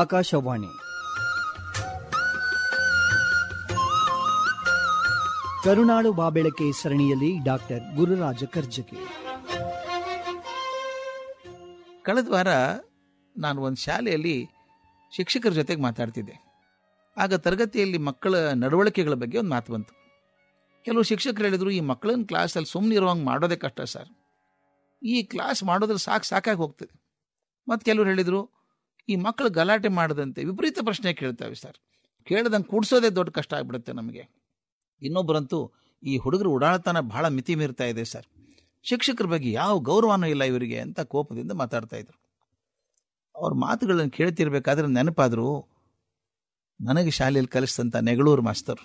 ಆಕಾಶವಾಣಿ ಕರುನಾಳು ಬಾಬೆಳಕೆ ಸರಣಿಯಲ್ಲಿ ಡಾಕ್ಟರ್ ಗುರುರಾಜ ಕರ್ಜಕಿ ಕಳೆದ ವಾರ ನಾನು ಒಂದು ಶಾಲೆಯಲ್ಲಿ ಶಿಕ್ಷಕರ ಜೊತೆಗೆ ಮಾತಾಡ್ತಿದ್ದೆ ಆಗ ತರಗತಿಯಲ್ಲಿ ಮಕ್ಕಳ ನಡವಳಿಕೆಗಳ ಬಗ್ಗೆ ಒಂದು ಮಾತು ಬಂತು ಕೆಲವು ಶಿಕ್ಷಕರು ಹೇಳಿದರು ಈ ಮಕ್ಕಳನ್ನ ಕ್ಲಾಸಲ್ಲಿ ಸುಮ್ಮನೆ ಇರುವಂಗೆ ಮಾಡೋದೇ ಕಷ್ಟ ಸರ್ ಈ ಕ್ಲಾಸ್ ಮಾಡೋದ್ರೆ ಸಾಕು ಸಾಕಾಗಿ ಹೋಗ್ತದೆ ಮತ್ತು ಕೆಲವರು ಹೇಳಿದರು ಈ ಮಕ್ಕಳು ಗಲಾಟೆ ಮಾಡದಂತೆ ವಿಪರೀತ ಪ್ರಶ್ನೆ ಕೇಳ್ತಾವೆ ಸರ್ ಕೇಳ್ದಂಗೆ ಕೂಡಿಸೋದೇ ದೊಡ್ಡ ಕಷ್ಟ ಆಗ್ಬಿಡುತ್ತೆ ನಮಗೆ ಇನ್ನೊಬ್ಬರಂತೂ ಈ ಹುಡುಗರು ಉಡಾಳತನ ಬಹಳ ಮಿತಿ ಮೀರ್ತಾ ಇದೆ ಸರ್ ಶಿಕ್ಷಕರ ಬಗ್ಗೆ ಯಾವ ಗೌರವನೂ ಇಲ್ಲ ಇವರಿಗೆ ಅಂತ ಕೋಪದಿಂದ ಮಾತಾಡ್ತಾ ಇದ್ರು ಅವ್ರ ಮಾತುಗಳನ್ನು ಕೇಳ್ತಿರ್ಬೇಕಾದ್ರೆ ನೆನಪಾದರೂ ನನಗೆ ಶಾಲೆಯಲ್ಲಿ ಕಲಿಸಿದಂಥ ನೆಗಳೂರು ಮಾಸ್ತರು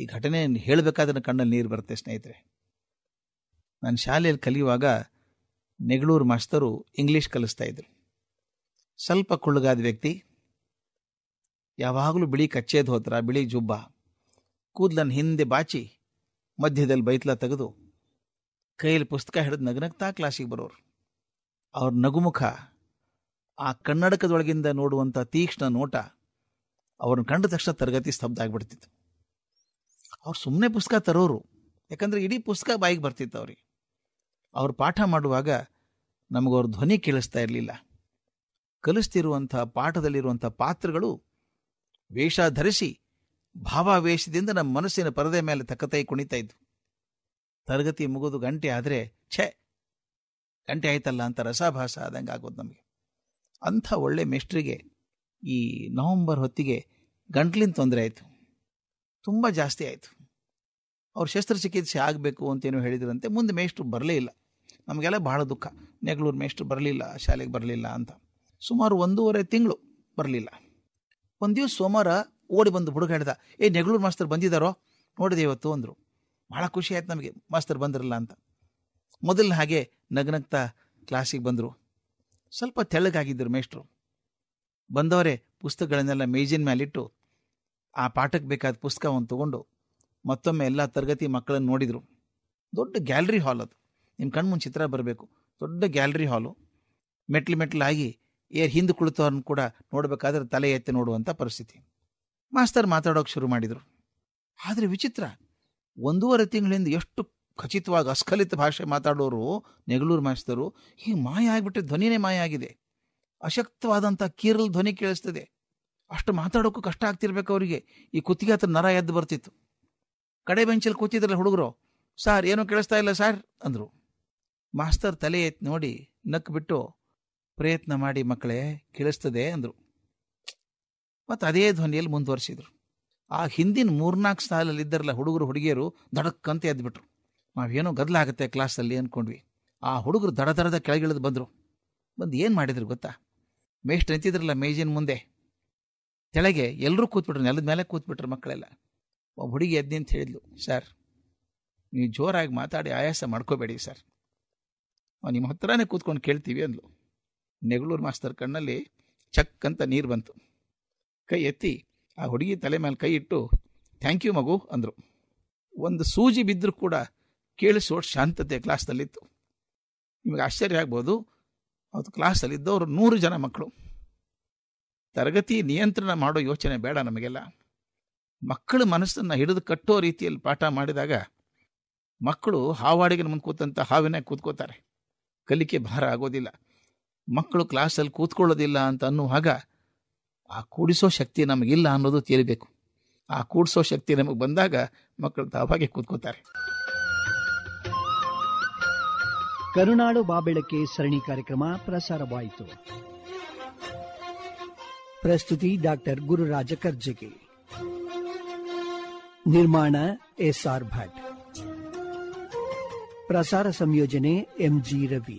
ಈ ಘಟನೆ ಹೇಳಬೇಕಾದ್ರೆ ಕಣ್ಣಲ್ಲಿ ನೀರು ಬರುತ್ತೆ ಸ್ನೇಹಿತರೆ ನಾನು ಶಾಲೆಯಲ್ಲಿ ಕಲಿಯುವಾಗ ನೆಗಳೂರು ಮಾಸ್ತರು ಇಂಗ್ಲೀಷ್ ಕಲಿಸ್ತಾ ಇದ್ರು ಸ್ವಲ್ಪ ಕುಳ್ಳುಗಾದ ವ್ಯಕ್ತಿ ಯಾವಾಗಲೂ ಬಿಳಿ ಕಚ್ಚೆ ಧೋತ್ರ ಬಿಳಿ ಜುಬ್ಬ ಕೂದಲನ್ನು ಹಿಂದೆ ಬಾಚಿ ಮಧ್ಯದಲ್ಲಿ ಬೈತ್ಲ ತೆಗೆದು ಕೈಯಲ್ಲಿ ಪುಸ್ತಕ ಹಿಡಿದು ನಗನಗ್ತಾ ಕ್ಲಾಸಿಗೆ ಬರೋರು ಅವ್ರ ನಗುಮುಖ ಆ ಕನ್ನಡಕದೊಳಗಿಂದ ನೋಡುವಂಥ ತೀಕ್ಷ್ಣ ನೋಟ ಅವ್ರನ್ನ ಕಂಡ ತಕ್ಷಣ ತರಗತಿ ಸ್ತಬ್ಧ ಆಗಿಬಿಡ್ತಿತ್ತು ಅವ್ರು ಸುಮ್ಮನೆ ಪುಸ್ತಕ ತರೋರು ಯಾಕಂದರೆ ಇಡೀ ಪುಸ್ತಕ ಬಾಯಿಗೆ ಬರ್ತಿತ್ತು ಅವ್ರಿಗೆ ಅವ್ರು ಪಾಠ ಮಾಡುವಾಗ ನಮಗವ್ರ ಧ್ವನಿ ಕೇಳಿಸ್ತಾ ಇರಲಿಲ್ಲ ಕಲಿಸ್ತಿರುವಂಥ ಪಾಠದಲ್ಲಿರುವಂಥ ಪಾತ್ರಗಳು ವೇಷ ಧರಿಸಿ ಭಾವಾವೇಶದಿಂದ ನಮ್ಮ ಮನಸ್ಸಿನ ಪರದೆ ಮೇಲೆ ತಕ್ಕತೈ ಕುಣಿತಾ ಇದ್ವು ತರಗತಿ ಮುಗಿದು ಗಂಟೆ ಆದರೆ ಛೇ ಗಂಟೆ ಆಯ್ತಲ್ಲ ಅಂತ ರಸಾಭಾಸ ಆದಂಗೆ ಆಗೋದು ನಮಗೆ ಅಂಥ ಒಳ್ಳೆ ಮೇಷ್ಟ್ರಿಗೆ ಈ ನವಂಬರ್ ಹೊತ್ತಿಗೆ ಗಂಟ್ಲಿನ ತೊಂದರೆ ಆಯಿತು ತುಂಬ ಜಾಸ್ತಿ ಆಯಿತು ಅವ್ರು ಶಸ್ತ್ರಚಿಕಿತ್ಸೆ ಆಗಬೇಕು ಅಂತೇನು ಹೇಳಿದ್ರಂತೆ ಮುಂದೆ ಮೇಷ್ಟ್ರು ಬರಲೇ ಇಲ್ಲ ನಮಗೆಲ್ಲ ಬಹಳ ದುಃಖ ನೆಗಳೂರು ಮೇಷ್ಟ್ರು ಬರಲಿಲ್ಲ ಶಾಲೆಗೆ ಬರಲಿಲ್ಲ ಅಂತ ಸುಮಾರು ಒಂದೂವರೆ ತಿಂಗಳು ಬರಲಿಲ್ಲ ಒಂದು ದಿವಸ ಸೋಮವಾರ ಓಡಿ ಬಂದು ಹುಡುಗ ಹೇಳ್ದ ಏ ನೆಗಳೂರು ಮಾಸ್ತರ್ ಬಂದಿದ್ದಾರೋ ನೋಡಿದೆ ಇವತ್ತು ಅಂದರು ಭಾಳ ಖುಷಿ ಆಯ್ತು ನಮಗೆ ಮಾಸ್ತರ್ ಬಂದಿರಲ್ಲ ಅಂತ ಮೊದಲಿನ ಹಾಗೆ ನಗ್ನಗ್ತಾ ಕ್ಲಾಸಿಗೆ ಬಂದರು ಸ್ವಲ್ಪ ತೆಳ್ಳಗಾಗಿದ್ದರು ಮೇಷ್ಟ್ರು ಬಂದವರೇ ಪುಸ್ತಕಗಳನ್ನೆಲ್ಲ ಮೇಜಿನ ಮೇಲಿಟ್ಟು ಆ ಪಾಠಕ್ಕೆ ಬೇಕಾದ ಪುಸ್ತಕವನ್ನು ತಗೊಂಡು ಮತ್ತೊಮ್ಮೆ ಎಲ್ಲ ತರಗತಿ ಮಕ್ಕಳನ್ನು ನೋಡಿದರು ದೊಡ್ಡ ಗ್ಯಾಲರಿ ಹಾಲ್ ಅದು ನಿಮ್ಮ ಕಣ್ಮುಂದು ಚಿತ್ರ ಬರಬೇಕು ದೊಡ್ಡ ಗ್ಯಾಲರಿ ಹಾಲು ಮೆಟ್ಲು ಆಗಿ ಏರ್ ಹಿಂದೆ ಕುಳಿತವ್ರನ್ನ ಕೂಡ ನೋಡಬೇಕಾದ್ರೆ ತಲೆ ಎತ್ತಿ ನೋಡುವಂಥ ಪರಿಸ್ಥಿತಿ ಮಾಸ್ತರ್ ಮಾತಾಡೋಕೆ ಶುರು ಮಾಡಿದರು ಆದರೆ ವಿಚಿತ್ರ ಒಂದೂವರೆ ತಿಂಗಳಿಂದ ಎಷ್ಟು ಖಚಿತವಾಗಿ ಅಸ್ಖಲಿತ ಭಾಷೆ ಮಾತಾಡೋರು ನೆಗಳೂರು ಮಾಸ್ತರು ಹೀಗೆ ಮಾಯ ಆಗಿಬಿಟ್ರೆ ಧ್ವನಿನೇ ಮಾಯ ಆಗಿದೆ ಅಶಕ್ತವಾದಂಥ ಕೀರಲ್ ಧ್ವನಿ ಕೇಳಿಸ್ತದೆ ಅಷ್ಟು ಮಾತಾಡೋಕ್ಕೂ ಕಷ್ಟ ಆಗ್ತಿರ್ಬೇಕು ಅವರಿಗೆ ಈ ಕುತ್ತಿಗೆ ಹತ್ರ ನರ ಎದ್ದು ಬರ್ತಿತ್ತು ಕಡೆ ಬೆಂಚಲ್ಲಿ ಕೂತಿದ್ರಲ್ಲ ಹುಡುಗರು ಸಾರ್ ಏನೂ ಕೇಳಿಸ್ತಾ ಇಲ್ಲ ಸಾರ್ ಅಂದರು ಮಾಸ್ತರ್ ತಲೆ ಎತ್ತಿ ನೋಡಿ ಬಿಟ್ಟು ಪ್ರಯತ್ನ ಮಾಡಿ ಮಕ್ಕಳೇ ಕೇಳಿಸ್ತದೆ ಅಂದರು ಮತ್ತು ಅದೇ ಧ್ವನಿಯಲ್ಲಿ ಮುಂದುವರಿಸಿದರು ಆ ಹಿಂದಿನ ಮೂರ್ನಾಲ್ಕು ಸಾಲಲ್ಲಿ ಇದ್ದರಲ್ಲ ಹುಡುಗರು ಹುಡುಗಿಯರು ದಡಕ್ಕಂತ ಎದ್ಬಿಟ್ರು ನಾವೇನೋ ಗದ್ದಲಾಗುತ್ತೆ ಕ್ಲಾಸಲ್ಲಿ ಅಂದ್ಕೊಂಡ್ವಿ ಆ ಹುಡುಗರು ದಡ ದಡದ ಕೆಳಗಿಳಿದು ಬಂದರು ಬಂದು ಏನು ಮಾಡಿದ್ರು ಗೊತ್ತಾ ಮೇಷ್ಟ್ ನಿಂತಿದ್ರಲ್ಲ ಮೇಜಿನ ಮುಂದೆ ತೆಳಗೆ ಎಲ್ಲರೂ ಕೂತ್ಬಿಟ್ರು ನೆಲದ ಮೇಲೆ ಕೂತ್ಬಿಟ್ರು ಮಕ್ಕಳೆಲ್ಲ ಒಬ್ಬ ಹುಡುಗಿ ಎದ್ದು ಅಂತ ಹೇಳಿದ್ಲು ಸರ್ ನೀವು ಜೋರಾಗಿ ಮಾತಾಡಿ ಆಯಾಸ ಮಾಡ್ಕೋಬೇಡಿ ಸರ್ ನಿಮ್ಮ ಹತ್ರನೇ ಕೂತ್ಕೊಂಡು ಕೇಳ್ತೀವಿ ಅಂದ್ಲು ನೆಗಳೂರು ಮಾಸ್ತರ್ ಕಣ್ಣಲ್ಲಿ ಚಕ್ ಅಂತ ನೀರು ಬಂತು ಕೈ ಎತ್ತಿ ಆ ಹುಡುಗಿ ತಲೆ ಮೇಲೆ ಕೈ ಇಟ್ಟು ಥ್ಯಾಂಕ್ ಯು ಮಗು ಅಂದರು ಒಂದು ಸೂಜಿ ಬಿದ್ದರೂ ಕೂಡ ಕೇಳಿಸೋ ಶಾಂತತೆ ಕ್ಲಾಸ್ನಲ್ಲಿತ್ತು ನಿಮಗೆ ಆಶ್ಚರ್ಯ ಆಗ್ಬೋದು ಅವತ್ತು ಕ್ಲಾಸಲ್ಲಿದ್ದವರು ನೂರು ಜನ ಮಕ್ಕಳು ತರಗತಿ ನಿಯಂತ್ರಣ ಮಾಡೋ ಯೋಚನೆ ಬೇಡ ನಮಗೆಲ್ಲ ಮಕ್ಕಳ ಮನಸ್ಸನ್ನು ಹಿಡಿದು ಕಟ್ಟೋ ರೀತಿಯಲ್ಲಿ ಪಾಠ ಮಾಡಿದಾಗ ಮಕ್ಕಳು ಹಾವಾಡಿಗೆ ಮುಂದೆ ಕೂತಂಥ ಹಾವಿನ ಕೂತ್ಕೋತಾರೆ ಕಲಿಕೆ ಭಾರ ಆಗೋದಿಲ್ಲ ಮಕ್ಕಳು ಕ್ಲಾಸಲ್ಲಿ ಕೂತ್ಕೊಳ್ಳೋದಿಲ್ಲ ಅಂತ ಅನ್ನುವಾಗ ಆ ಕೂಡಿಸೋ ಶಕ್ತಿ ನಮಗಿಲ್ಲ ಅನ್ನೋದು ತಿಳಿಬೇಕು ಆ ಕೂಡಿಸೋ ಶಕ್ತಿ ನಮಗೆ ಬಂದಾಗ ಮಕ್ಕಳು ತಾವಾಗೆ ಕೂತ್ಕೋತಾರೆ ಕರುನಾಡು ಬಾಬೆಳಕೆ ಸರಣಿ ಕಾರ್ಯಕ್ರಮ ಪ್ರಸಾರವಾಯಿತು ಪ್ರಸ್ತುತಿ ಡಾಕ್ಟರ್ ಗುರುರಾಜ ಕರ್ಜಗಿ ನಿರ್ಮಾಣ ಎಸ್ಆರ್ ಭಟ್ ಪ್ರಸಾರ ಸಂಯೋಜನೆ ಎಂಜಿ ರವಿ